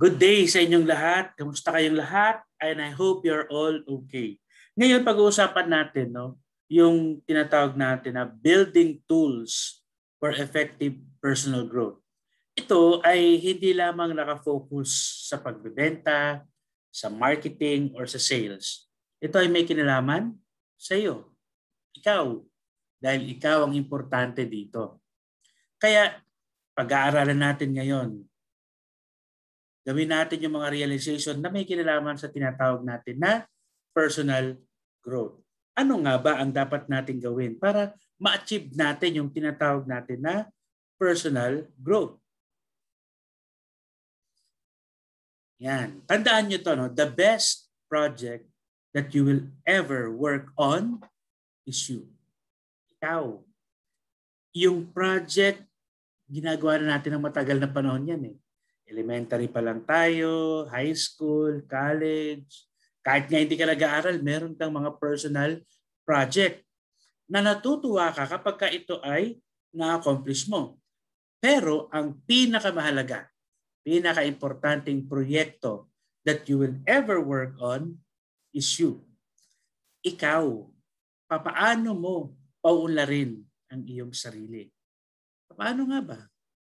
Good day sa inyong lahat. Kamusta kayong lahat? And I hope you're all okay. Ngayon pag-uusapan natin no, yung tinatawag natin na building tools for effective personal growth. Ito ay hindi lamang nakafocus sa pagbebenta, sa marketing, or sa sales. Ito ay may kinalaman sa iyo. Ikaw. Dahil ikaw ang importante dito. Kaya pag-aaralan natin ngayon Gawin natin yung mga realization na may kinalaman sa tinatawag natin na personal growth. Ano nga ba ang dapat natin gawin para ma-achieve natin yung tinatawag natin na personal growth? Yan. Tandaan nyo to, no? the best project that you will ever work on is you. Ikaw. Yung project, ginagawa na natin ng matagal na panahon yan eh. Elementary pa lang tayo, high school, college. Kahit nga hindi ka nag-aaral, meron kang mga personal project na natutuwa ka kapag ka ito ay na-accomplish mo. Pero ang pinakamahalaga, pinaka-importanting proyekto that you will ever work on is you. Ikaw, papaano mo paunlarin ang iyong sarili? Paano nga ba?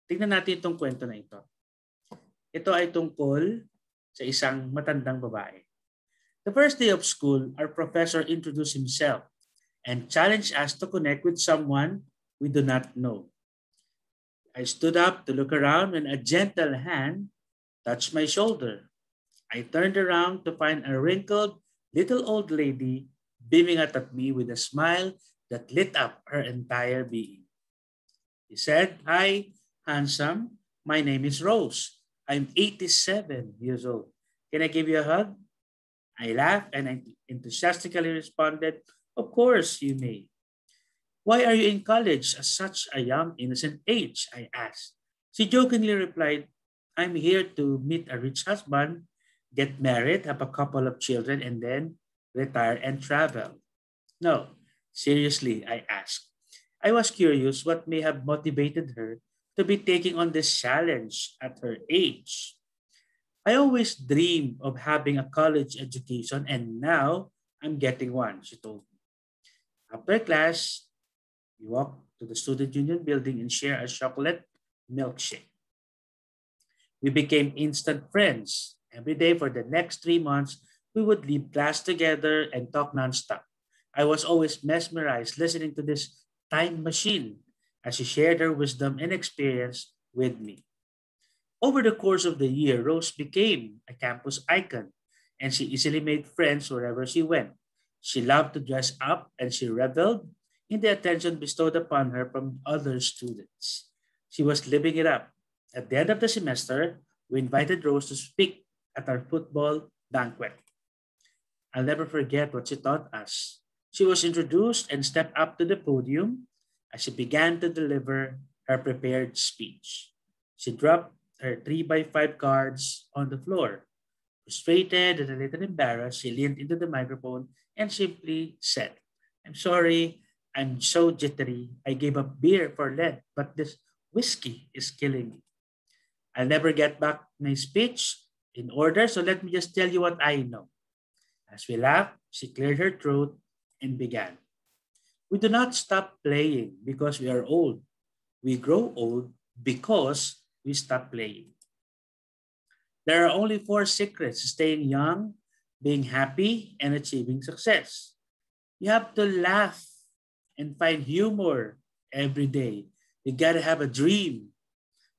Tingnan natin itong kwento na ito. Ito ay tungkol sa isang matandang babae. The first day of school, our professor introduced himself and challenged us to connect with someone we do not know. I stood up to look around when a gentle hand touched my shoulder. I turned around to find a wrinkled little old lady beaming at me with a smile that lit up her entire being. He said, Hi, handsome. My name is Rose. I'm 87 years old. Can I give you a hug? I laughed and I enthusiastically responded, Of course you may. Why are you in college at such a young, innocent age? I asked. She jokingly replied, I'm here to meet a rich husband, get married, have a couple of children, and then retire and travel. No, seriously, I asked. I was curious what may have motivated her to be taking on this challenge at her age. I always dreamed of having a college education and now I'm getting one, she told me. After class, we walked to the student union building and shared a chocolate milkshake. We became instant friends. Every day for the next three months, we would leave class together and talk nonstop. I was always mesmerized listening to this time machine as she shared her wisdom and experience with me. Over the course of the year, Rose became a campus icon and she easily made friends wherever she went. She loved to dress up and she reveled in the attention bestowed upon her from other students. She was living it up. At the end of the semester, we invited Rose to speak at our football banquet. I'll never forget what she taught us. She was introduced and stepped up to the podium as she began to deliver her prepared speech. She dropped her 3 by 5 cards on the floor. Frustrated and a little embarrassed, she leaned into the microphone and simply said, I'm sorry, I'm so jittery. I gave up beer for lead, but this whiskey is killing me. I'll never get back my speech in order, so let me just tell you what I know. As we laughed, she cleared her throat and began. We do not stop playing because we are old. We grow old because we stop playing. There are only four secrets staying young, being happy, and achieving success. You have to laugh and find humor every day. You gotta have a dream.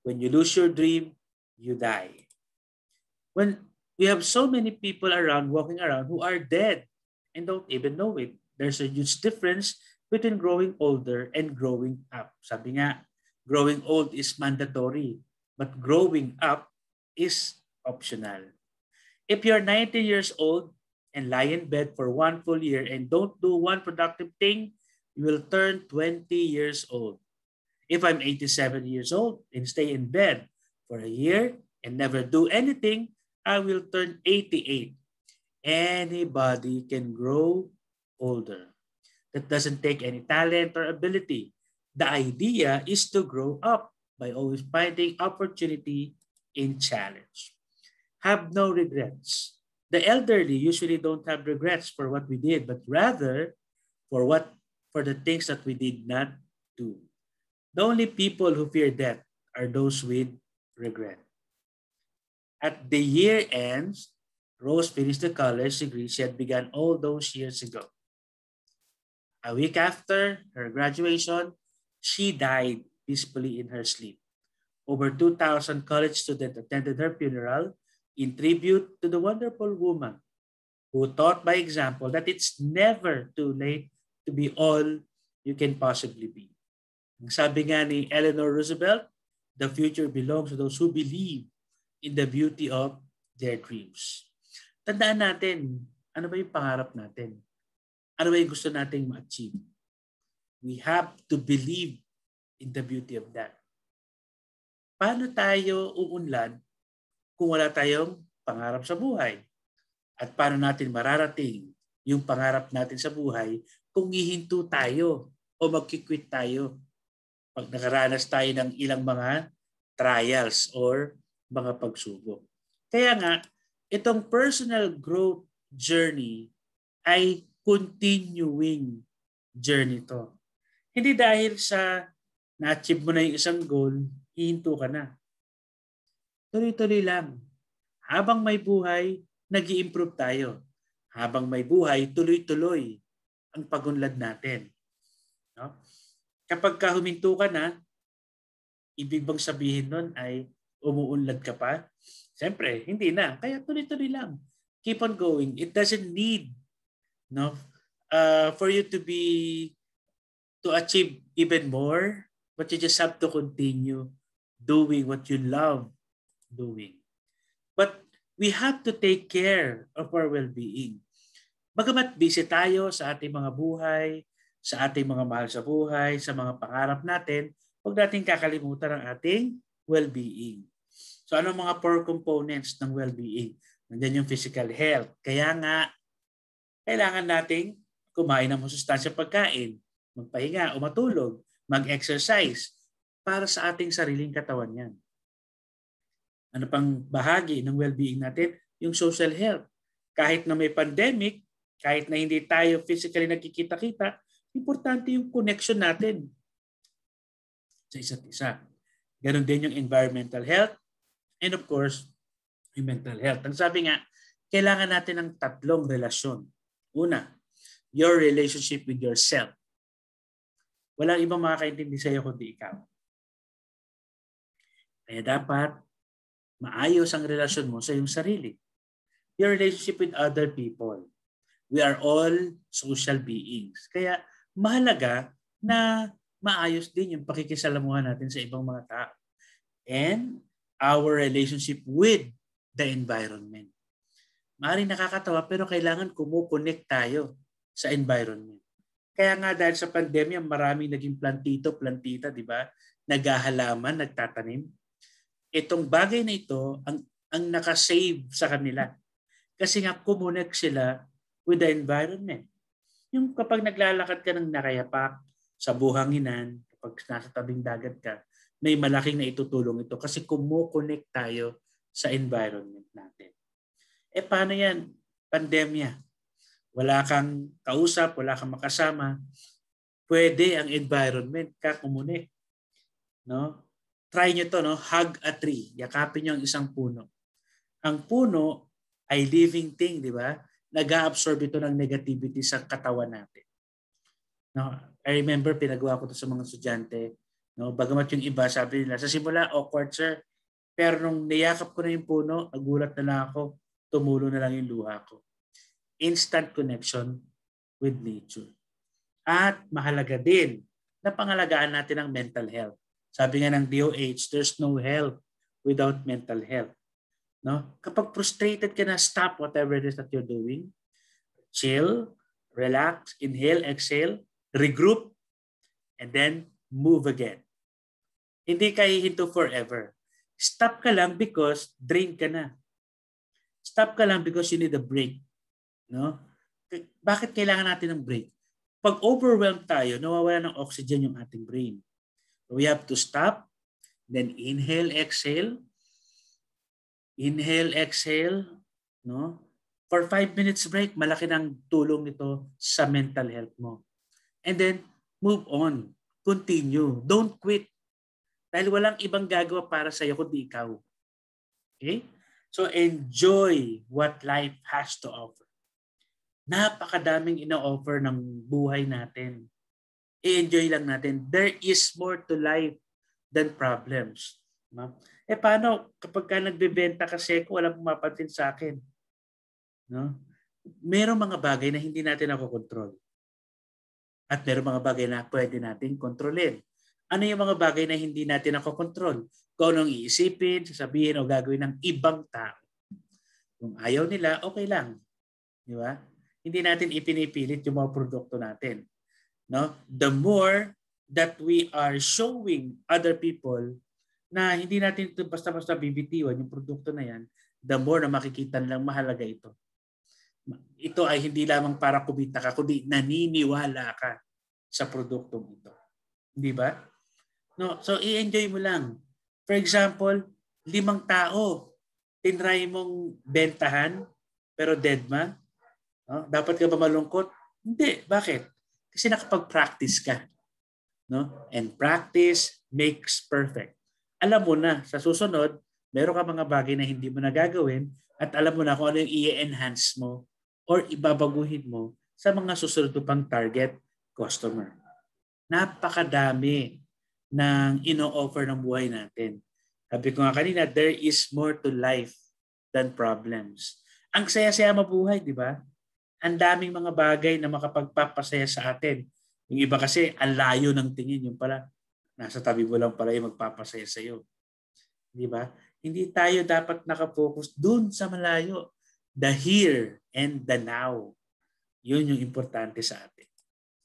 When you lose your dream, you die. When we have so many people around walking around who are dead and don't even know it, there's a huge difference between growing older and growing up. Sabi nga, growing old is mandatory, but growing up is optional. If you're 90 years old and lie in bed for one full year and don't do one productive thing, you will turn 20 years old. If I'm 87 years old and stay in bed for a year and never do anything, I will turn 88. Anybody can grow older. That doesn't take any talent or ability. The idea is to grow up by always finding opportunity in challenge. Have no regrets. The elderly usually don't have regrets for what we did, but rather for what for the things that we did not do. The only people who fear death are those with regret. At the year ends, Rose finished the college degree she had begun all those years ago. A week after her graduation, she died peacefully in her sleep. Over 2,000 college students attended her funeral in tribute to the wonderful woman who taught by example that it's never too late to be all you can possibly be. Ang sabi nga ni Eleanor Roosevelt, the future belongs to those who believe in the beauty of their dreams. Tandaan natin, ano ba yung pangarap natin? Ano ba yung gusto nating ma-achieve? We have to believe in the beauty of that. Paano tayo uunlad kung wala tayong pangarap sa buhay? At paano natin mararating yung pangarap natin sa buhay kung hihinto tayo o magkikwit tayo pag nakaranas tayo ng ilang mga trials or mga pagsubok. Kaya nga, itong personal growth journey ay continuing journey to. Hindi dahil sa na-achieve mo na yung isang goal, hihinto ka na. Tuloy-tuloy lang. Habang may buhay, nag improve tayo. Habang may buhay, tuloy-tuloy ang pagunlad natin. No? Kapag ka huminto ka na, ibig bang sabihin nun ay umuunlad ka pa? Siyempre, hindi na. Kaya tuloy-tuloy lang. Keep on going. It doesn't need no uh, for you to be to achieve even more but you just have to continue doing what you love doing but we have to take care of our well-being bagamat busy tayo sa ating mga buhay sa ating mga mahal sa buhay sa mga pangarap natin huwag natin kakalimutan ang ating well-being so ano mga four components ng well-being nandiyan yung physical health kaya nga kailangan nating kumain ng masustansyang pagkain, magpahinga o matulog, mag-exercise para sa ating sariling katawan yan. Ano pang bahagi ng well-being natin? Yung social health. Kahit na may pandemic, kahit na hindi tayo physically nagkikita-kita, importante yung connection natin sa isa't isa. Ganon din yung environmental health and of course, yung mental health. Ang sabi nga, kailangan natin ng tatlong relasyon Una, your relationship with yourself. Walang ibang makakaintindi sa iyo kundi ikaw. Kaya dapat maayos ang relasyon mo sa iyong sarili. Your relationship with other people. We are all social beings. Kaya mahalaga na maayos din yung pakikisalamuhan natin sa ibang mga tao. And our relationship with the environment. Maaaring nakakatawa pero kailangan kumukonek tayo sa environment. Kaya nga dahil sa pandemya, maraming naging plantito, plantita, di ba? Naghahalaman, nagtatanim. Itong bagay na ito ang, ang nakasave sa kanila. Kasi nga kumunek sila with the environment. Yung kapag naglalakad ka ng nakayapak sa buhanginan, kapag nasa tabing dagat ka, may malaking na itutulong ito kasi kumukonek tayo sa environment natin. Eh paano yan? Pandemya. Wala kang kausap, wala kang makasama. Pwede ang environment, kakumunik. No? Try nyo to, no? hug a tree. Yakapin nyo ang isang puno. Ang puno ay living thing, di ba? Nag-absorb ito ng negativity sa katawan natin. No? I remember pinagawa ko to sa mga estudyante. No? Bagamat yung iba, sabi nila, sa simula, awkward sir. Pero nung niyakap ko na yung puno, nagulat na lang ako tumulo na lang yung luha ko. Instant connection with nature. At mahalaga din na pangalagaan natin ang mental health. Sabi nga ng DOH, there's no health without mental health. No? Kapag frustrated ka na, stop whatever it is that you're doing. Chill, relax, inhale, exhale, regroup, and then move again. Hindi ka hihinto forever. Stop ka lang because drink ka na. Stop ka lang because you need a break. No? Bakit kailangan natin ng break? Pag overwhelmed tayo, nawawala ng oxygen yung ating brain. So we have to stop, then inhale, exhale. Inhale, exhale. No? For five minutes break, malaki ng tulong nito sa mental health mo. And then, move on. Continue. Don't quit. Dahil walang ibang gagawa para sa iyo kundi ikaw. Okay? So enjoy what life has to offer. Napakadaming ino-offer ng buhay natin. I-enjoy lang natin. There is more to life than problems. No? Eh paano kapag ka nagbebenta kasi wala walang pumapansin sa akin? No? Merong mga bagay na hindi natin nakokontrol. At merong mga bagay na pwede natin kontrolin ano yung mga bagay na hindi natin nakokontrol. Kung anong iisipin, sasabihin o gagawin ng ibang tao. Kung ayaw nila, okay lang. Di ba? Hindi natin ipinipilit yung mga produkto natin. No? The more that we are showing other people na hindi natin ito basta-basta bibitiwan yung produkto na yan, the more na makikita nilang mahalaga ito. Ito ay hindi lamang para kumita ka, kundi naniniwala ka sa produktong ito. Di ba? No? So i-enjoy mo lang. For example, limang tao, tinry mong bentahan, pero dead ma. No? Dapat ka ba malungkot? Hindi. Bakit? Kasi nakapag-practice ka. No? And practice makes perfect. Alam mo na, sa susunod, meron ka mga bagay na hindi mo nagagawin at alam mo na kung ano yung i-enhance mo or ibabaguhin mo sa mga susunod pang target customer. Napakadami ng ino-offer ng buhay natin. Sabi ko nga kanina, there is more to life than problems. Ang saya-saya mabuhay, di ba? Ang daming mga bagay na makapagpapasaya sa atin. Yung iba kasi, ang layo ng tingin. Yung pala, nasa tabi mo lang pala yung magpapasaya sa iyo. Di ba? Hindi tayo dapat nakapokus dun sa malayo. The here and the now. Yun yung importante sa atin.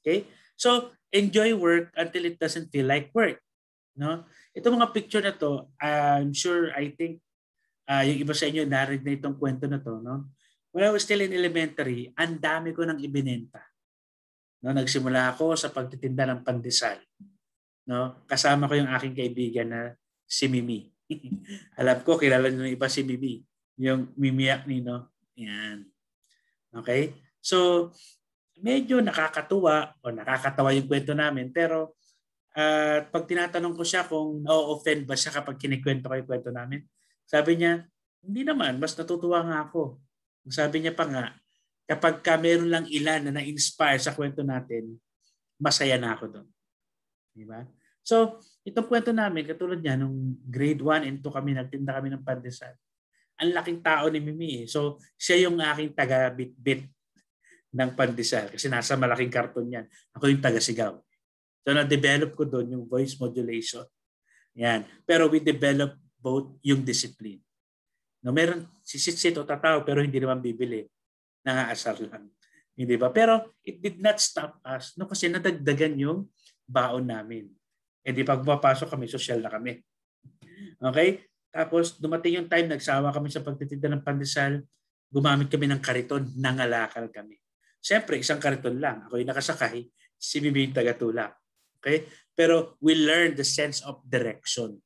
Okay? So, enjoy work until it doesn't feel like work. No? Ito mga picture na to, I'm sure, I think, uh, yung iba sa inyo narinig na itong kwento na to. No? When I was still in elementary, ang dami ko nang ibinenta. No, nagsimula ako sa pagtitinda ng pandesal. No, kasama ko yung aking kaibigan na si Mimi. Alam ko kilala yung iba si Mimi, yung mimiyak ni no. Yan. Okay? So, medyo nakakatuwa o nakakatawa yung kwento namin pero at uh, pag tinatanong ko siya kung na-offend ba siya kapag kinikwento ko yung kwento namin, sabi niya, hindi naman, mas natutuwa nga ako. Sabi niya pa nga, kapag ka meron lang ilan na na-inspire sa kwento natin, masaya na ako doon. Di ba? So, itong kwento namin, katulad niya, nung grade 1 and 2 kami, nagtinda kami ng pandesal. Ang laking tao ni Mimi eh. So, siya yung aking taga-bit-bit ng pandesal kasi nasa malaking karton yan. Ako yung taga-sigaw. So na-develop ko doon yung voice modulation. Yan. Pero we develop both yung discipline. No, meron sisit-sit o tataw pero hindi naman bibili. Nangaasar lang. Hindi ba? Pero it did not stop us no, kasi nadagdagan yung baon namin. E di pagpapasok kami, social na kami. Okay? Tapos dumating yung time, nagsawa kami sa pagtitinda ng pandesal, gumamit kami ng kariton, nangalakal kami. Siyempre, isang kariton lang. Ako yung nakasakay, si Bibi yung tagatulak. Okay? Pero we learn the sense of direction.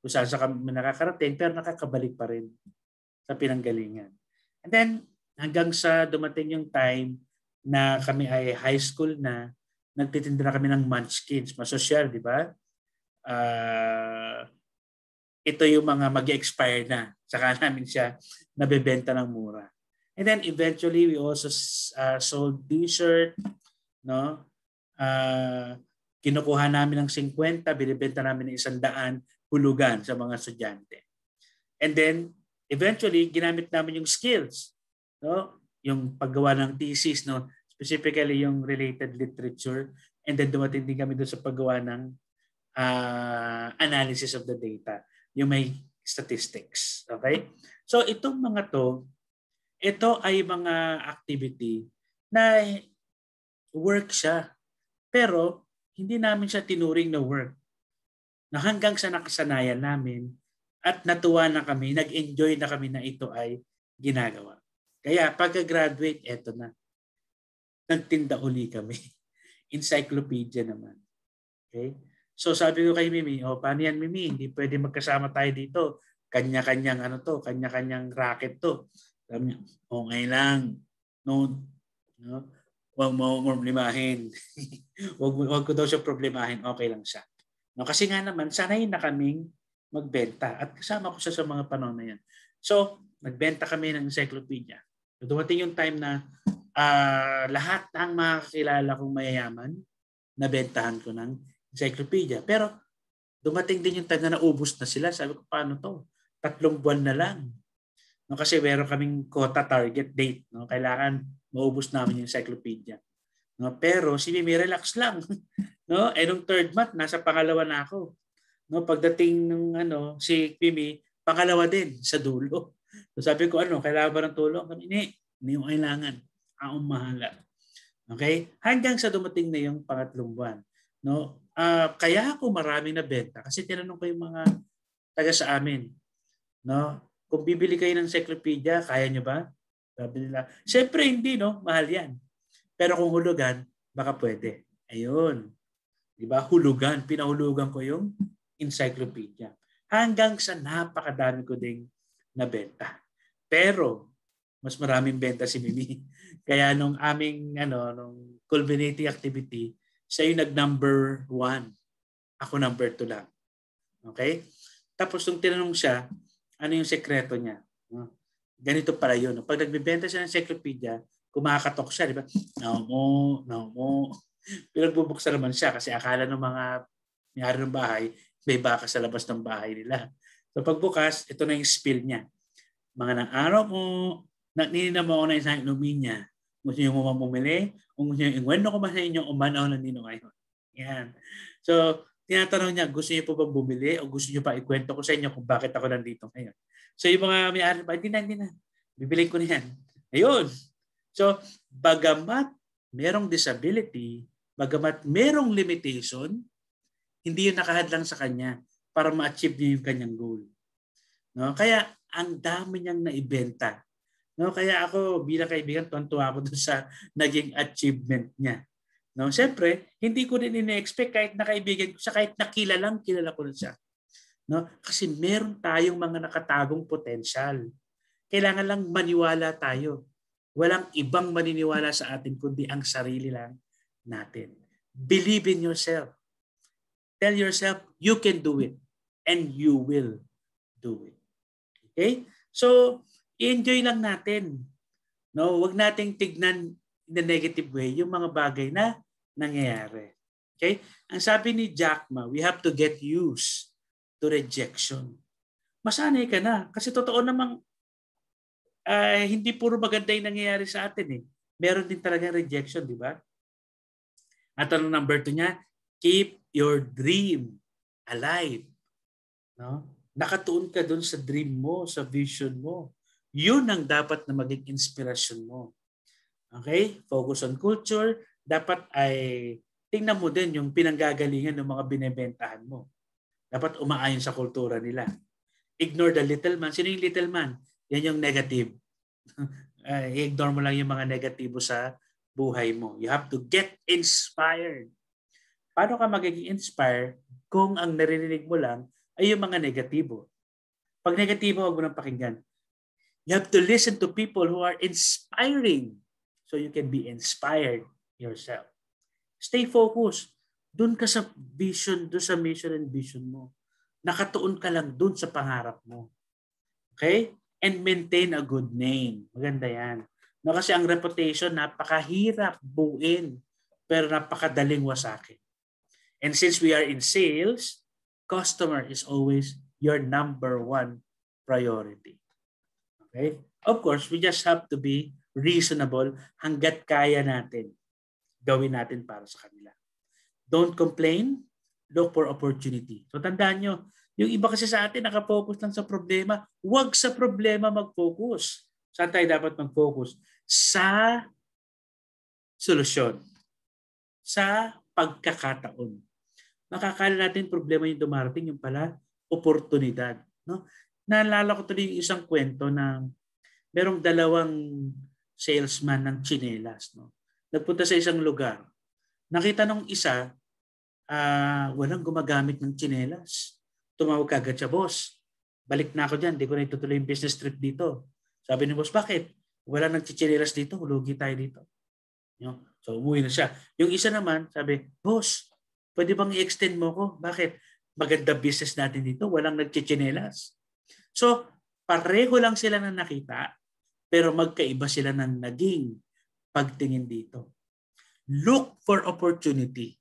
Kung saan sa kami nakakarating, pero nakakabalik pa rin sa pinanggalingan. And then, hanggang sa dumating yung time na kami ay high school na, nagtitinda na kami ng munchkins. Masosyal, di ba? Uh, ito yung mga mag expire na. Saka namin siya nabebenta ng mura. And then eventually we also uh, sold t-shirt, no? Uh, kinukuha namin ng 50, binibenta namin ng isang daan hulugan sa mga estudyante. And then eventually ginamit namin yung skills, no? Yung paggawa ng thesis, no? Specifically yung related literature and then dumating din kami doon sa paggawa ng uh, analysis of the data, yung may statistics, okay? So itong mga to ito ay mga activity na work siya. Pero hindi namin siya tinuring na work. Na hanggang sa nakasanayan namin at natuwa na kami, nag-enjoy na kami na ito ay ginagawa. Kaya pagka-graduate, eto na. Nagtinda uli kami. Encyclopedia naman. Okay? So sabi ko kay Mimi, oh, paano yan Mimi? Hindi pwede magkasama tayo dito. Kanya-kanyang ano to, kanya-kanyang racket to. Sabi niya, okay lang. No, no? Huwag mo problemahin. wag, wag ko daw siya problemahin. Okay lang siya. No, kasi nga naman, sanay na kaming magbenta. At kasama ko siya sa mga panahon na yan. So, nagbenta kami ng encyclopedia. So, dumating yung time na uh, lahat ng mga kakilala kong mayayaman, nabentahan ko ng encyclopedia. Pero dumating din yung time na naubos na sila. Sabi ko, paano to? Tatlong buwan na lang. No, kasi meron kaming quota target date. No? Kailangan maubos namin yung encyclopedia. No, pero si Mimi relax lang. no, eh nung third month nasa pangalawa na ako. No, pagdating ng ano si Mimi, pangalawa din sa dulo. So sabi ko ano, kailangan ba ng tulong? Hindi, hindi yung kailangan. Ang mahala. Okay? Hanggang sa dumating na yung pangatlong buwan. No? Uh, kaya ako maraming nabenta kasi tinanong ko yung mga taga sa amin. No? Kung bibili kayo ng encyclopedia, kaya nyo ba? Sabi nila, siyempre hindi, no? Mahal yan. Pero kung hulugan, baka pwede. Ayun. Di ba? Hulugan. Pinahulugan ko yung encyclopedia. Hanggang sa napakadami ko ding nabenta. Pero, mas maraming benta si Mimi. Kaya nung aming ano, nung culminating activity, siya yung nag number one. Ako number two lang. Okay? Tapos nung tinanong siya, ano yung sekreto niya. Hmm. Ganito pala yun. Pag nagbibenta siya ng encyclopedia, kumakatok siya, di ba? Naumo, naumo. Pinagbubuksan naman siya kasi akala ng mga nangyari ng bahay, may baka sa labas ng bahay nila. So pagbukas, ito na yung spill niya. Mga ng araw mo, naninina mo na isang inumin niya. Gusto niyo mo mamumili? Kung gusto niyo, ingwento ko ba sa inyo, O umanaw na nino ngayon. Yan. So, tinatanong niya, gusto niyo po bang bumili o gusto niyo pa ikwento ko sa inyo kung bakit ako nandito ngayon. So yung mga may-ari hindi na, hindi na. Bibili ko na yan. Ayun. So, bagamat merong disability, bagamat merong limitation, hindi yun nakahadlang sa kanya para ma-achieve niya yung kanyang goal. No? Kaya ang dami niyang naibenta. No? Kaya ako bilang kaibigan, tuwan ako dun sa naging achievement niya. No, syempre, hindi ko din ine-expect kahit na kaibigan ko siya, kahit nakilalang kilala ko siya. No? Kasi meron tayong mga nakatagong potential. Kailangan lang maniwala tayo. Walang ibang maniniwala sa atin kundi ang sarili lang natin. Believe in yourself. Tell yourself, you can do it. And you will do it. Okay? So, enjoy lang natin. No, wag nating tignan in a negative way yung mga bagay na nangyayari. Okay? Ang sabi ni Jack Ma, we have to get used to rejection. Masanay ka na. Kasi totoo namang uh, hindi puro maganda yung nangyayari sa atin eh. Meron din talaga rejection, di ba? At ano number two niya? Keep your dream alive. No? Nakatuon ka doon sa dream mo, sa vision mo. Yun ang dapat na maging inspirasyon mo. Okay? Focus on culture, dapat ay tingnan mo din yung pinanggagalingan ng mga binebentahan mo. Dapat umaayon sa kultura nila. Ignore the little man. Sino yung little man? Yan yung negative. uh, ignore mo lang yung mga negatibo sa buhay mo. You have to get inspired. Paano ka magiging inspired kung ang naririnig mo lang ay yung mga negatibo? Pag negatibo, huwag mo nang pakinggan. You have to listen to people who are inspiring so you can be inspired yourself. Stay focused. Doon ka sa vision, doon sa mission and vision mo. Nakatuon ka lang doon sa pangarap mo. Okay? And maintain a good name. Maganda yan. No, kasi ang reputation, napakahirap buuin, pero napakadaling wasakin. And since we are in sales, customer is always your number one priority. Okay? Of course, we just have to be reasonable hanggat kaya natin gawin natin para sa kanila. Don't complain, look for opportunity. So tandaan nyo, yung iba kasi sa atin nakapokus lang sa problema. Huwag sa problema mag-focus. Saan tayo dapat mag-focus? Sa solusyon. Sa pagkakataon. Makakala natin problema yung dumarating, yung pala oportunidad. No? Naalala ko tuloy yung isang kwento na merong dalawang salesman ng chinelas. No? nagpunta sa isang lugar. Nakita nung isa, uh, walang gumagamit ng tsinelas. Tumawag kagad siya, boss. Balik na ako dyan. Hindi ko na itutuloy yung business trip dito. Sabi ni boss, bakit? Wala nang tsinelas dito. Hulugi tayo dito. No? So umuwi na siya. Yung isa naman, sabi, boss, pwede bang i-extend mo ko? Bakit? Maganda business natin dito. Walang nagchichinelas. So, pareho lang sila na nakita, pero magkaiba sila ng naging pagtingin dito. Look for opportunity.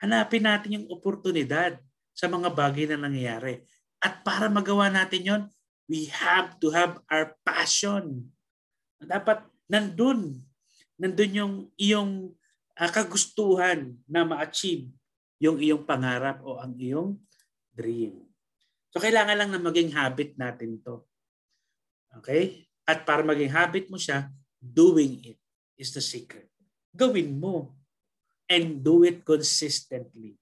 Hanapin natin yung oportunidad sa mga bagay na nangyayari. At para magawa natin yon, we have to have our passion. Dapat nandun. Nandun yung iyong uh, kagustuhan na ma-achieve yung iyong pangarap o ang iyong dream. So kailangan lang na maging habit natin to. Okay? At para maging habit mo siya, doing it is the secret. Gawin mo. And do it consistently.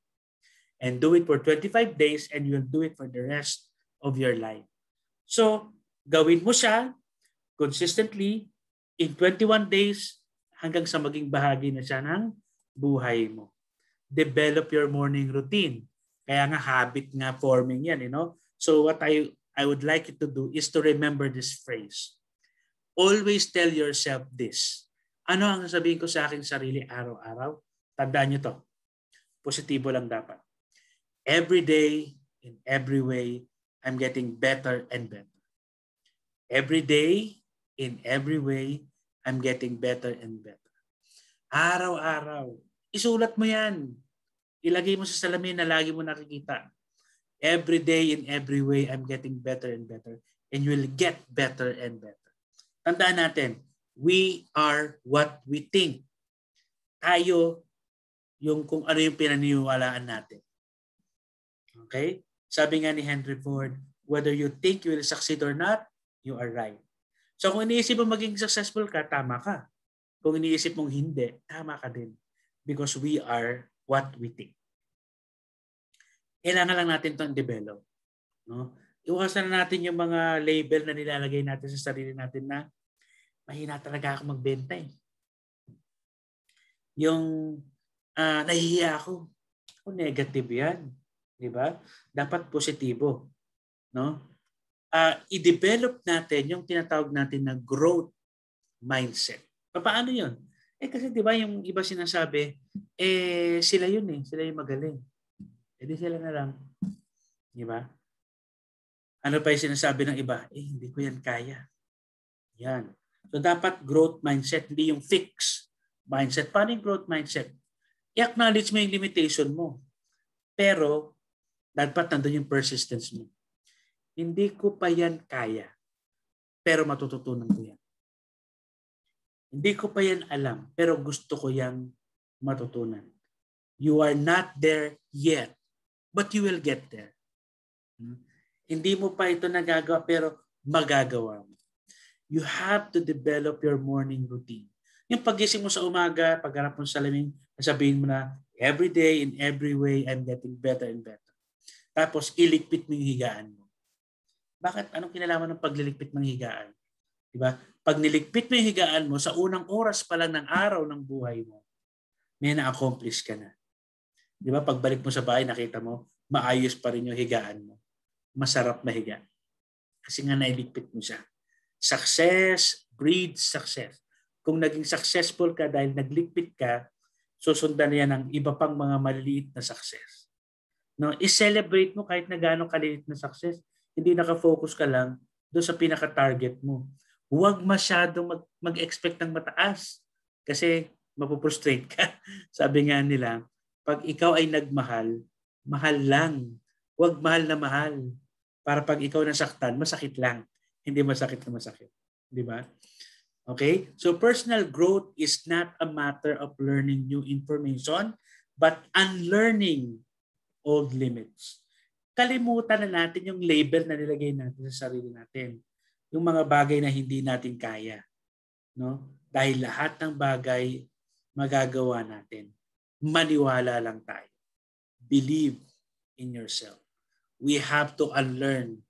And do it for 25 days and you'll do it for the rest of your life. So, gawin mo siya consistently in 21 days hanggang sa maging bahagi na siya ng buhay mo. Develop your morning routine. Kaya nga habit nga forming yan, you know. So what I I would like you to do is to remember this phrase. Always tell yourself this. Ano ang sasabihin ko sa aking sarili araw-araw? Tandaan nyo to. Positibo lang dapat. Every day, in every way, I'm getting better and better. Every day, in every way, I'm getting better and better. Araw-araw, isulat mo yan. Ilagay mo sa salamin na lagi mo nakikita. Every day, in every way, I'm getting better and better. And you will get better and better. Tandaan natin, we are what we think. Tayo yung kung ano yung pinaniniwalaan natin. Okay? Sabi nga ni Henry Ford, whether you think you will succeed or not, you are right. So kung iniisip mo maging successful ka, tama ka. Kung iniisip mong hindi, tama ka din. Because we are what we think. Kailangan lang natin itong develop. No? Iwasan na natin yung mga label na nilalagay natin sa sarili natin na mahina talaga ako magbenta eh. Yung uh, nahihiya ako, o negative yan. Di ba? Dapat positibo. No? Uh, i-develop natin yung tinatawag natin na growth mindset. Paano yun? Eh kasi di ba yung iba sinasabi, eh sila yun eh, sila yung magaling. Eh di sila na lang. Di ba? Ano pa yung sinasabi ng iba? Eh hindi ko yan kaya. Yan. So dapat growth mindset, hindi yung fixed mindset. Paano yung growth mindset? I-acknowledge mo yung limitation mo. Pero dapat nandun yung persistence mo. Hindi ko pa yan kaya. Pero matututunan ko yan. Hindi ko pa yan alam. Pero gusto ko yan matutunan. You are not there yet. But you will get there. Hmm? Hindi mo pa ito nagagawa pero magagawa mo you have to develop your morning routine. Yung pagising mo sa umaga, pagharap mo sa salamin, sabihin mo na, every day, in every way, I'm getting better and better. Tapos, ilikpit mo yung higaan mo. Bakit? Anong kinalaman ng paglilikpit ng higaan? Diba? Pag niligpit mo yung higaan mo, sa unang oras pa lang ng araw ng buhay mo, may na-accomplish ka na. Di ba? Pagbalik mo sa bahay, nakita mo, maayos pa rin yung higaan mo. Masarap na higa. Kasi nga nailigpit mo siya. Success breeds success. Kung naging successful ka dahil naglipit ka, susundan na yan ang iba pang mga maliliit na success. No, i-celebrate mo kahit na gaano kaliit na success. Hindi naka-focus ka lang doon sa pinaka-target mo. Huwag masyadong mag- mag-expect ng mataas kasi mapuprostrate ka. Sabi nga nila, pag ikaw ay nagmahal, mahal lang. Huwag mahal na mahal. Para pag ikaw nasaktan, masakit lang. Hindi masakit na masakit. Di ba? Okay? So personal growth is not a matter of learning new information, but unlearning old limits. Kalimutan na natin yung label na nilagay natin sa sarili natin. Yung mga bagay na hindi natin kaya. No? Dahil lahat ng bagay magagawa natin. Maniwala lang tayo. Believe in yourself. We have to unlearn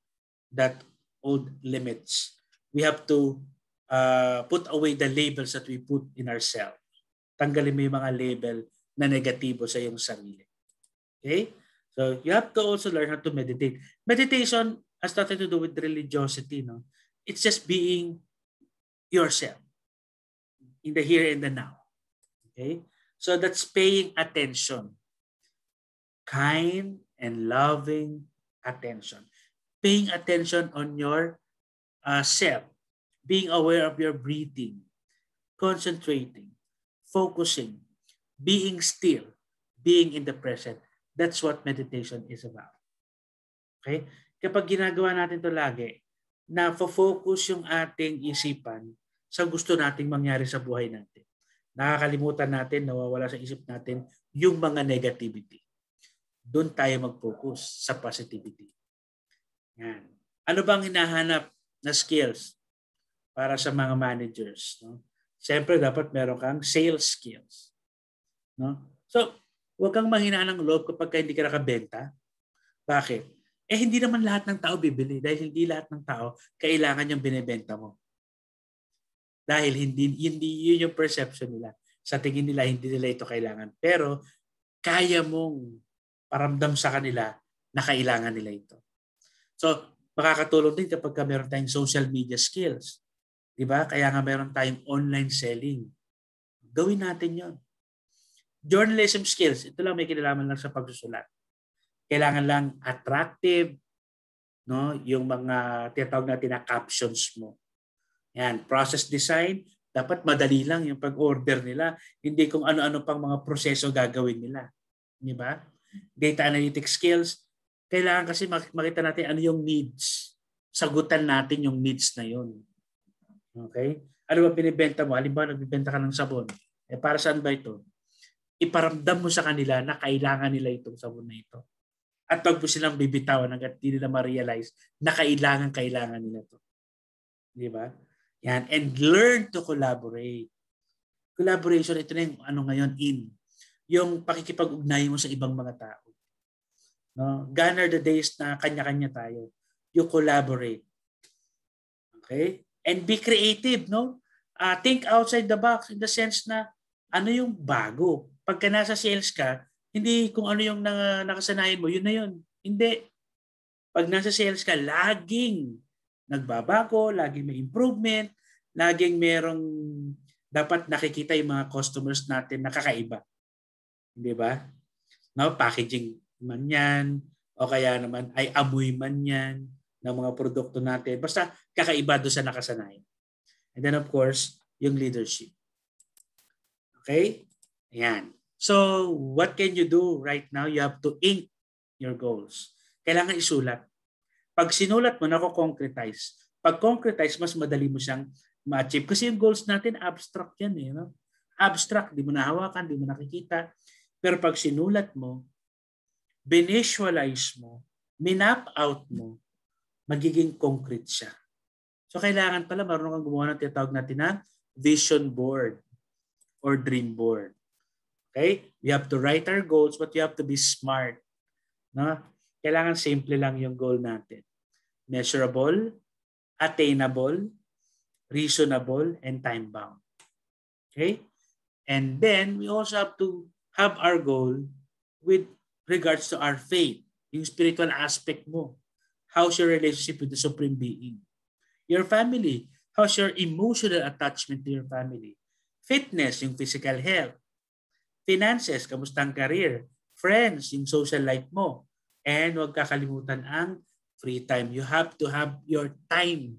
that old limits. We have to uh, put away the labels that we put in ourselves. Tanggalin mo yung mga label na negatibo sa iyong sarili. Okay? So you have to also learn how to meditate. Meditation has nothing to do with religiosity. No? It's just being yourself in the here and the now. Okay? So that's paying attention. Kind and loving attention paying attention on your uh, self, being aware of your breathing, concentrating, focusing, being still, being in the present. That's what meditation is about. Okay? Kapag ginagawa natin to lagi, na focus yung ating isipan sa gusto nating mangyari sa buhay natin. Nakakalimutan natin, nawawala sa isip natin yung mga negativity. Doon tayo mag-focus sa positivity. Yan. Ano bang hinahanap na skills para sa mga managers? No? Siyempre, dapat meron kang sales skills. No? So, huwag kang mahina ng loob kapag ka hindi ka nakabenta. Bakit? Eh, hindi naman lahat ng tao bibili dahil hindi lahat ng tao kailangan yung binibenta mo. Dahil hindi, hindi yun yung perception nila. Sa tingin nila, hindi nila ito kailangan. Pero, kaya mong paramdam sa kanila na kailangan nila ito. So, makakatulong din kapag ka meron tayong social media skills. Di ba? Kaya nga meron tayong online selling. Gawin natin yon. Journalism skills, ito lang may kinalaman lang sa pagsusulat. Kailangan lang attractive, no? yung mga tinatawag natin na captions mo. Yan, process design, dapat madali lang yung pag-order nila. Hindi kung ano-ano pang mga proseso gagawin nila. Di ba? Data analytics skills, kailangan kasi makita natin ano yung needs. Sagutan natin yung needs na yun. Okay? Ano ba binibenta mo? Halimbawa, nagbibenta ka ng sabon. Eh, para saan ba ito? Iparamdam mo sa kanila na kailangan nila itong sabon na ito. At pag po silang bibitawan hanggat hindi nila ma-realize na kailangan, kailangan nila ito. Di ba? Yan. And learn to collaborate. Collaboration, ito na yung ano ngayon, in. Yung pakikipag-ugnayan mo sa ibang mga tao. No? Gone the days na kanya-kanya tayo. You collaborate. Okay? And be creative, no? Uh, think outside the box in the sense na ano yung bago. Pagka nasa sales ka, hindi kung ano yung na, nakasanayan mo, yun na yun. Hindi. Pag nasa sales ka, laging nagbabago, laging may improvement, laging merong dapat nakikita yung mga customers natin na kakaiba. Hindi ba? No, packaging man yan, o kaya naman ay amoy man yan ng mga produkto natin. Basta kakaiba doon sa nakasanayan. And then of course, yung leadership. Okay? Ayan. So, what can you do right now? You have to ink your goals. Kailangan isulat. Pag sinulat mo, nako-concretize. Pag concretize, mas madali mo siyang ma-achieve. Kasi yung goals natin, abstract yan. Eh, no? Abstract, di mo nahawakan, di mo nakikita. Pero pag sinulat mo, binisualize mo, minap out mo, magiging concrete siya. So kailangan pala marunong kang gumawa ng tinatawag natin na vision board or dream board. Okay? We have to write our goals but we have to be smart. No? Kailangan simple lang yung goal natin. Measurable, attainable, reasonable, and time-bound. Okay? And then we also have to have our goal with regards to our faith, yung spiritual aspect mo. How's your relationship with the Supreme Being? Your family, how's your emotional attachment to your family? Fitness, yung physical health. Finances, kamusta ang career? Friends, yung social life mo. And huwag kakalimutan ang free time. You have to have your time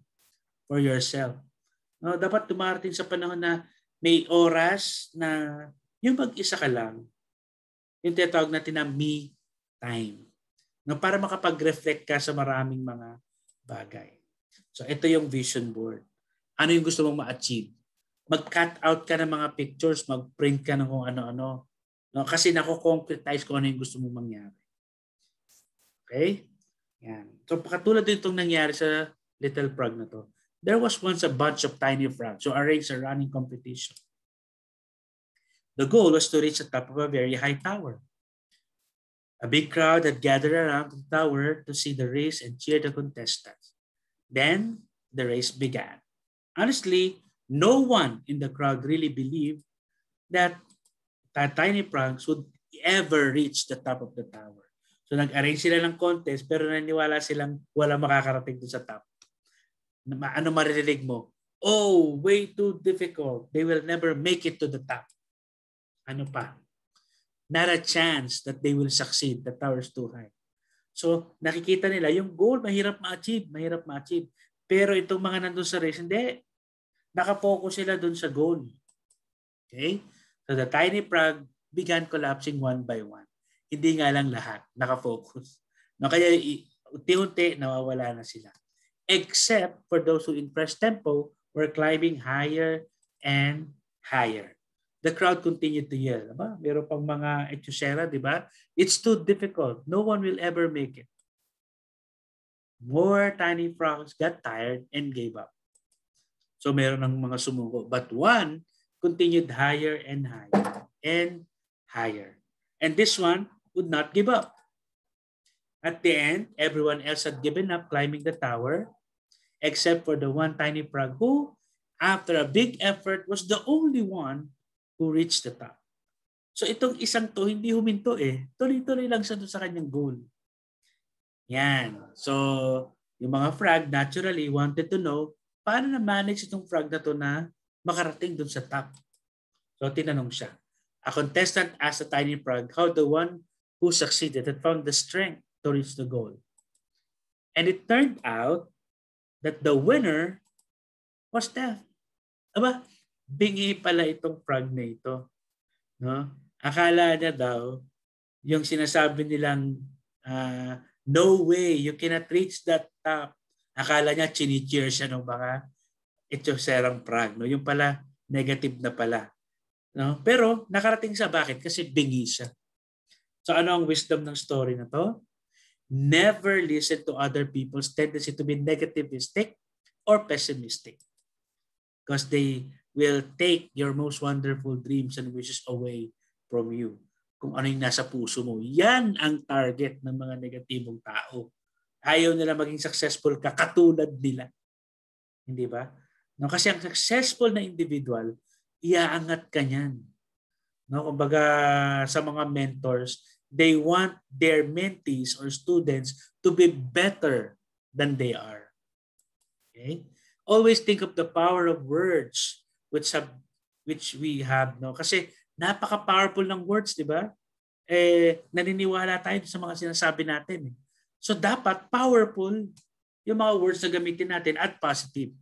for yourself. No, dapat dumarating sa panahon na may oras na yung mag-isa ka lang yung tinatawag natin na me time. No, para makapag-reflect ka sa maraming mga bagay. So ito yung vision board. Ano yung gusto mong ma-achieve? Mag-cut out ka ng mga pictures, mag-print ka ng kung ano-ano. No, kasi nako-concretize ko ano yung gusto mong mangyari. Okay? Yan. So pakatulad din itong nangyari sa Little frog na to. There was once a bunch of tiny frogs who arranged a running competition. The goal was to reach the top of a very high tower. A big crowd had gathered around the tower to see the race and cheer the contestants. Then the race began. Honestly, no one in the crowd really believed that Tiny Pranks would ever reach the top of the tower. So nag-arrange sila ng contest pero naniwala silang wala makakarating doon sa top. Ano maririnig mo? Oh, way too difficult. They will never make it to the top ano pa, not a chance that they will succeed. The tower's too high. So nakikita nila yung goal, mahirap ma-achieve, mahirap ma-achieve. Pero itong mga nandun sa race, hindi. Nakapokus sila dun sa goal. Okay? So the tiny frog began collapsing one by one. Hindi nga lang lahat nakafocus. No, kaya unti-unti nawawala na sila. Except for those who in press tempo were climbing higher and higher. The crowd continued to yell. Aba, diba? meron pang mga etchusera, di ba? It's too difficult. No one will ever make it. More tiny frogs got tired and gave up. So meron ng mga sumuko. But one continued higher and higher and higher. And this one would not give up. At the end, everyone else had given up climbing the tower except for the one tiny frog who, after a big effort, was the only one who reached the top. So itong isang to, hindi huminto eh. Tuloy-tuloy lang siya doon sa kanyang goal. Yan. So yung mga frog naturally wanted to know paano na manage itong frog na to na makarating doon sa top. So tinanong siya. A contestant asked a tiny frog how the one who succeeded had found the strength to reach the goal. And it turned out that the winner was death. Aba, bingi pala itong frog na ito. No? Akala niya daw, yung sinasabi nilang uh, no way, you cannot reach that top. Akala niya chinicheer siya ng mga etioserang frog. No? Yung pala, negative na pala. No? Pero nakarating sa bakit? Kasi bingi siya. So ano ang wisdom ng story na to? Never listen to other people's tendency to be negativistic or pessimistic. Because they will take your most wonderful dreams and wishes away from you. Kung ano yung nasa puso mo. Yan ang target ng mga negatibong tao. Ayaw nila maging successful ka katulad nila. Hindi ba? No, kasi ang successful na individual, iaangat ka niyan. No, kumbaga sa mga mentors, they want their mentees or students to be better than they are. Okay? Always think of the power of words which have which we have no kasi napaka-powerful ng words, 'di ba? Eh naniniwala tayo sa mga sinasabi natin. Eh. So dapat powerful yung mga words na gamitin natin at positive.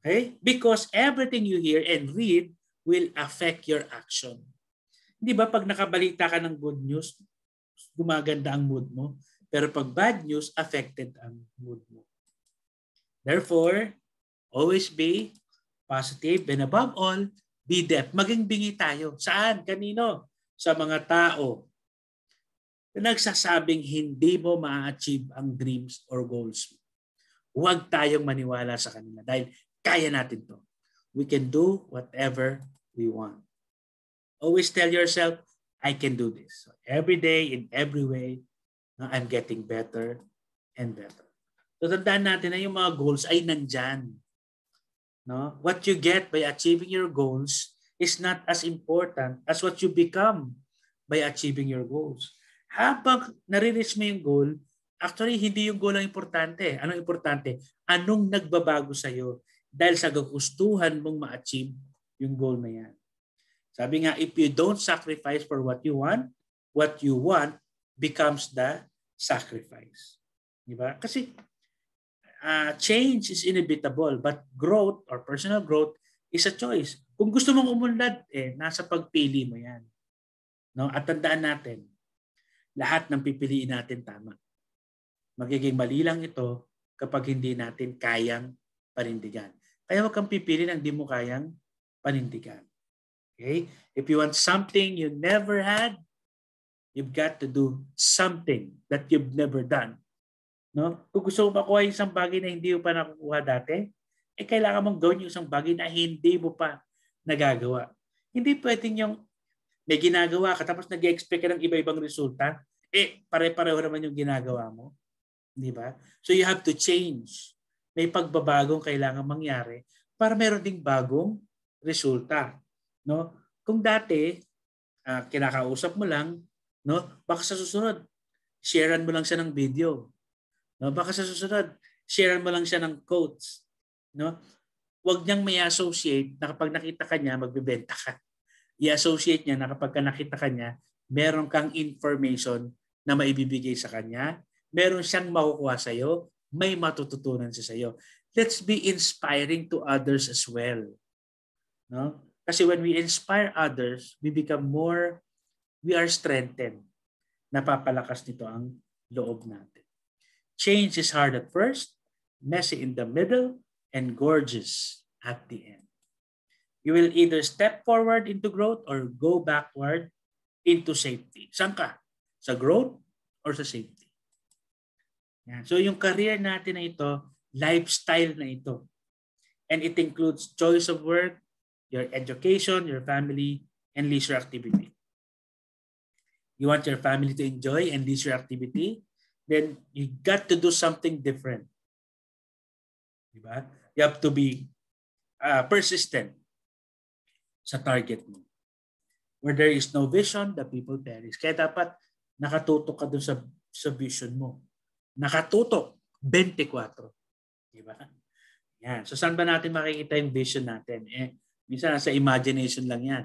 Okay? Because everything you hear and read will affect your action. di ba pag nakabalita ka ng good news, gumaganda ang mood mo? Pero pag bad news, affected ang mood mo. Therefore, always be positive, and above all, be deaf. Maging bingi tayo. Saan? Kanino? Sa mga tao na nagsasabing hindi mo ma-achieve ang dreams or goals mo. Huwag tayong maniwala sa kanila dahil kaya natin to. We can do whatever we want. Always tell yourself, I can do this. So every day, in every way, I'm getting better and better. So tandaan natin na yung mga goals ay nandyan. No? What you get by achieving your goals is not as important as what you become by achieving your goals. Habang nare-reach mo yung goal, actually hindi yung goal ang importante. Anong importante? Anong nagbabago sa'yo dahil sa gagustuhan mong ma-achieve yung goal na yan. Sabi nga, if you don't sacrifice for what you want, what you want becomes the sacrifice. Diba? Kasi uh, change is inevitable, but growth or personal growth is a choice. Kung gusto mong umunlad, eh, nasa pagpili mo yan. No? At tandaan natin, lahat ng pipiliin natin tama. Magiging mali lang ito kapag hindi natin kayang panindigan. Kaya huwag kang pipili ng hindi mo kayang panindigan. Okay? If you want something you never had, you've got to do something that you've never done No? Kung gusto mo makuha yung isang bagay na hindi mo pa nakukuha dati, eh kailangan mong gawin yung isang bagay na hindi mo pa nagagawa. Hindi pwedeng yung may ginagawa ka tapos nag-expect ka ng iba-ibang resulta, eh pare-pareho naman yung ginagawa mo. Di ba? So you have to change. May pagbabagong kailangan mangyari para meron ding bagong resulta. No? Kung dati, uh, kinakausap mo lang, no? baka sa susunod, sharean mo lang siya ng video. No, baka sa susunod, share mo lang siya ng quotes. No? Huwag niyang may associate na kapag nakita ka niya, magbebenta ka. I-associate niya na kapag ka nakita ka niya, meron kang information na maibibigay sa kanya, meron siyang makukuha sa iyo, may matututunan siya sa iyo. Let's be inspiring to others as well. No? Kasi when we inspire others, we become more, we are strengthened. Napapalakas nito ang loob natin. Change is hard at first, messy in the middle, and gorgeous at the end. You will either step forward into growth or go backward into safety. Saan ka? Sa growth or sa safety? Yan. So yung career natin na ito, lifestyle na ito. And it includes choice of work, your education, your family, and leisure activity. You want your family to enjoy and leisure activity? then you got to do something different. Diba? You have to be uh, persistent sa target mo. Where there is no vision, the people perish. Kaya dapat nakatutok ka dun sa, sa vision mo. Nakatutok, 24. Diba? Yan. So saan ba natin makikita yung vision natin? Eh, minsan nasa imagination lang yan.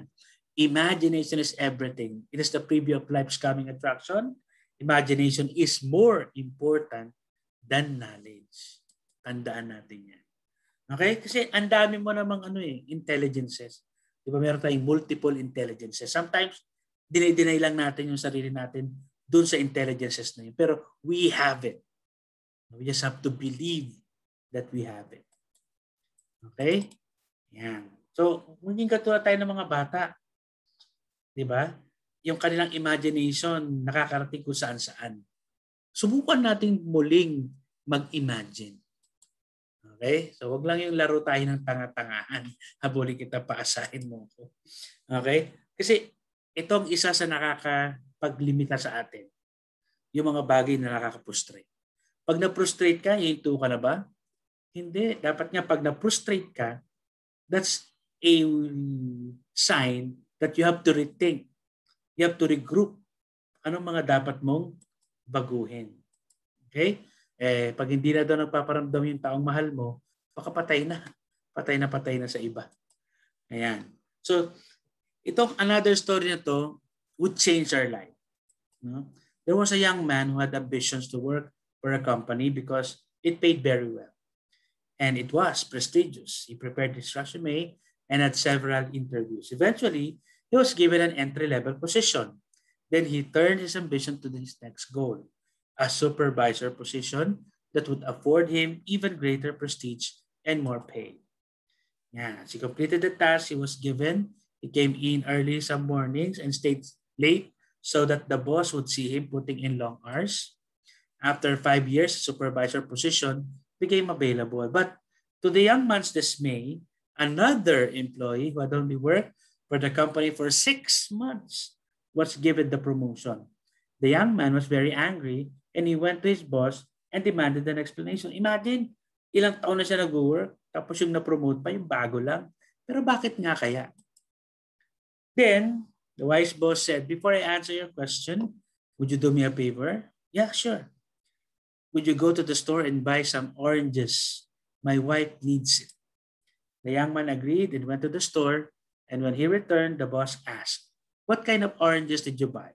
Imagination is everything. It is the preview of life's coming attraction Imagination is more important than knowledge. Tandaan natin yan. Okay? Kasi ang dami mo namang ano eh, intelligences. Di ba meron tayong multiple intelligences. Sometimes, dinay-dinay lang natin yung sarili natin doon sa intelligences na yun. Pero we have it. We just have to believe that we have it. Okay? Yan. So, maging katulad tayo ng mga bata. Di ba? yung kanilang imagination nakakarating kung saan saan. Subukan natin muling mag-imagine. Okay? So wag lang yung laro tayo ng tanga-tangaan. Habulin kita paasahin mo ako. Okay? Kasi itong isa sa nakakapaglimita sa atin. Yung mga bagay na nakaka-frustrate. Pag na-frustrate ka, hinto ka na ba? Hindi. Dapat nga pag na-frustrate ka, that's a sign that you have to rethink You have to regroup. Anong mga dapat mong baguhin? Okay? Eh, pag hindi na daw nagpaparamdam yung taong mahal mo, baka patay na. Patay na patay na sa iba. Ayan. So, ito, another story na to would change our life. No? There was a young man who had ambitions to work for a company because it paid very well. And it was prestigious. He prepared his resume and had several interviews. Eventually, he was given an entry-level position. Then he turned his ambition to his next goal, a supervisor position that would afford him even greater prestige and more pay. Yeah, as he completed the task he was given, he came in early some mornings and stayed late so that the boss would see him putting in long hours. After five years, supervisor position became available. But to the young man's dismay, another employee who had only worked for the company for six months was given the promotion. The young man was very angry and he went to his boss and demanded an explanation. Imagine, ilang taon na siya nag-work, tapos yung na-promote pa, yung bago lang. Pero bakit nga kaya? Then, the wise boss said, before I answer your question, would you do me a favor? Yeah, sure. Would you go to the store and buy some oranges? My wife needs it. The young man agreed and went to the store And when he returned, the boss asked, What kind of oranges did you buy?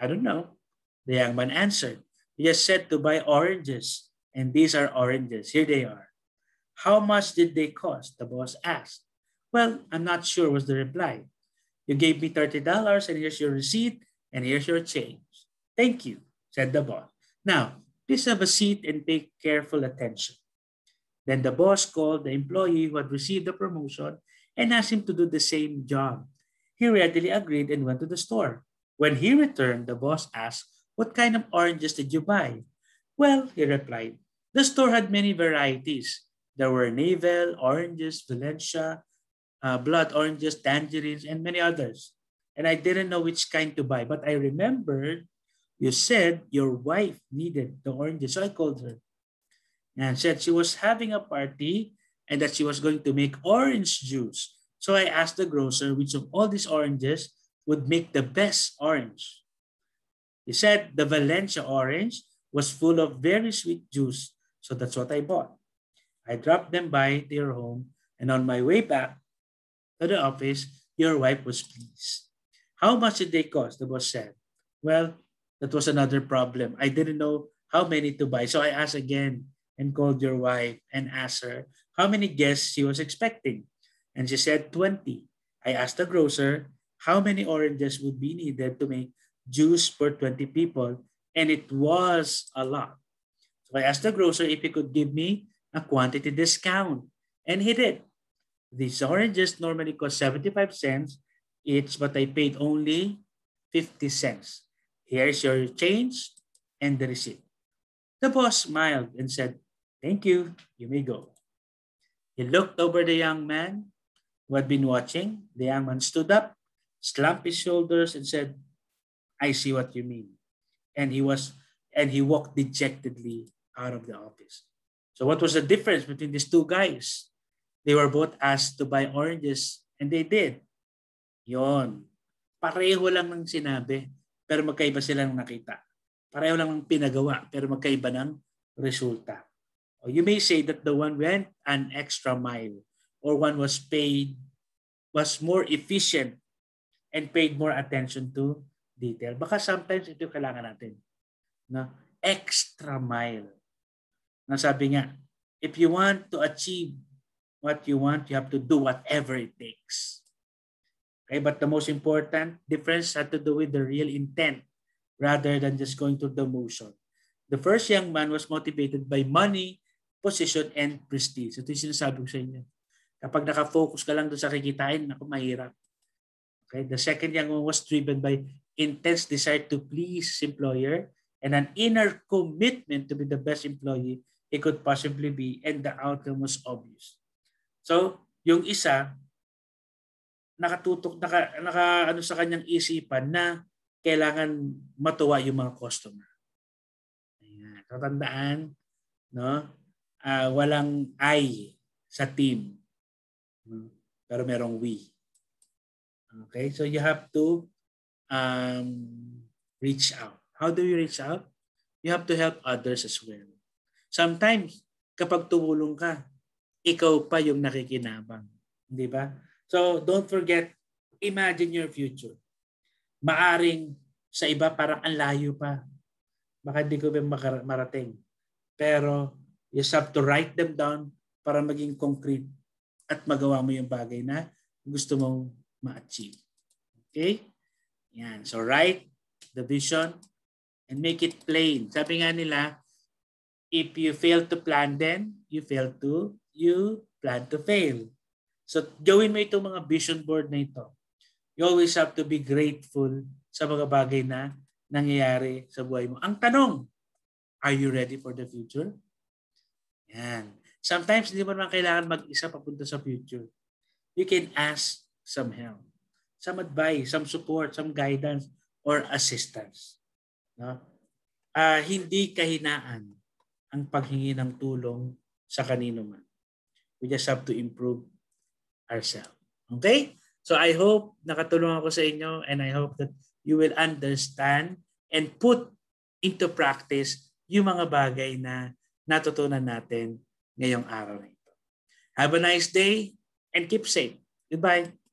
I don't know. The young man answered, "He just said to buy oranges, and these are oranges. Here they are. How much did they cost? The boss asked. Well, I'm not sure, was the reply. You gave me $30, and here's your receipt, and here's your change. Thank you, said the boss. Now, please have a seat and pay careful attention. Then the boss called the employee who had received the promotion and asked him to do the same job. He readily agreed and went to the store. When he returned, the boss asked, What kind of oranges did you buy? Well, he replied, The store had many varieties. There were navel, oranges, Valencia, uh, blood oranges, tangerines, and many others. And I didn't know which kind to buy, but I remembered you said your wife needed the oranges. So I called her and said she was having a party and that she was going to make orange juice. So I asked the grocer which of all these oranges would make the best orange. He said the Valencia orange was full of very sweet juice, so that's what I bought. I dropped them by their home, and on my way back to the office, your wife was pleased. How much did they cost? The boss said. Well, that was another problem. I didn't know how many to buy, so I asked again and called your wife and asked her how many guests she was expecting, and she said 20. I asked the grocer how many oranges would be needed to make juice for 20 people, and it was a lot. So I asked the grocer if he could give me a quantity discount, and he did. These oranges normally cost 75 cents each, but I paid only 50 cents. Here's your change and the receipt. The boss smiled and said, Thank you, you may go. He looked over the young man who had been watching. The young man stood up, slumped his shoulders, and said, I see what you mean. And he was and he walked dejectedly out of the office. So what was the difference between these two guys? They were both asked to buy oranges and they did. Yon. Pareho lang ng sinabi pero magkaiba silang nakita. Pareho lang ng pinagawa pero magkaiba ng resulta. Or oh, you may say that the one went an extra mile or one was paid, was more efficient and paid more attention to detail. Baka sometimes ito kailangan natin. Na extra mile. Na sabi nga, if you want to achieve what you want, you have to do whatever it takes. Okay, but the most important difference had to do with the real intent rather than just going through the motion. The first young man was motivated by money position, and prestige. Ito yung sinasabi ko sa inyo. Kapag nakafocus ka lang doon sa kikitain, naku, mahirap. Okay? The second young one was driven by intense desire to please employer and an inner commitment to be the best employee it could possibly be and the outcome was obvious. So, yung isa, nakatutok, naka, naka ano sa kanyang isipan na kailangan matuwa yung mga customer. Ayan, tatandaan, no? uh, walang I sa team. Pero merong we. Okay? So you have to um, reach out. How do you reach out? You have to help others as well. Sometimes, kapag tumulong ka, ikaw pa yung nakikinabang. Di ba? So don't forget, imagine your future. Maaring sa iba parang ang layo pa. Baka di ko pa marating. Pero You just have to write them down para maging concrete at magawa mo yung bagay na gusto mong ma-achieve. Okay? Yan. So write the vision and make it plain. Sabi nga nila, if you fail to plan then, you fail to, you plan to fail. So gawin mo itong mga vision board na ito. You always have to be grateful sa mga bagay na nangyayari sa buhay mo. Ang tanong, are you ready for the future? Yan. Sometimes, hindi mo naman kailangan mag-isa papunta sa future. You can ask some help, some advice, some support, some guidance, or assistance. No? Uh, hindi kahinaan ang paghingi ng tulong sa kanino man. We just have to improve ourselves. Okay? So I hope nakatulong ako sa inyo and I hope that you will understand and put into practice yung mga bagay na natutunan natin ngayong araw na ito. Have a nice day and keep safe. Goodbye.